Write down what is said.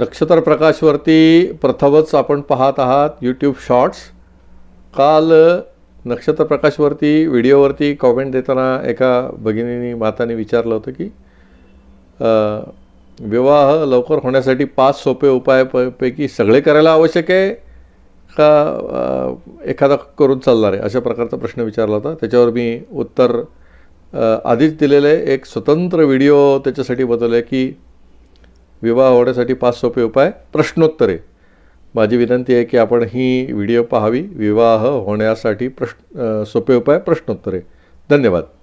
नक्षत्र प्रकाशवरती प्रथमच आपण पाहत आहात यूट्यूब शॉर्ट्स काल नक्षत्र प्रकाशवरती व्हिडिओवरती कॉमेंट देताना एका भगिनीनी माताने विचारलं होतं की विवाह लवकर होण्यासाठी पाच सोपे उपाय प पैकी सगळे करायला आवश्यक आहे का एखादा करून चालणार आहे अशा प्रकारचा प्रश्न विचारला होता त्याच्यावर मी उत्तर आधीच आहे एक स्वतंत्र व्हिडिओ त्याच्यासाठी बदलले की विवाह होण्यासाठी पाच सोपे उपाय प्रश्नोत्तरे माझी विनंती आहे की आपण ही व्हिडिओ पाहावी विवाह होण्यासाठी प्रश्न सोपे उपाय प्रश्नोत्तरे धन्यवाद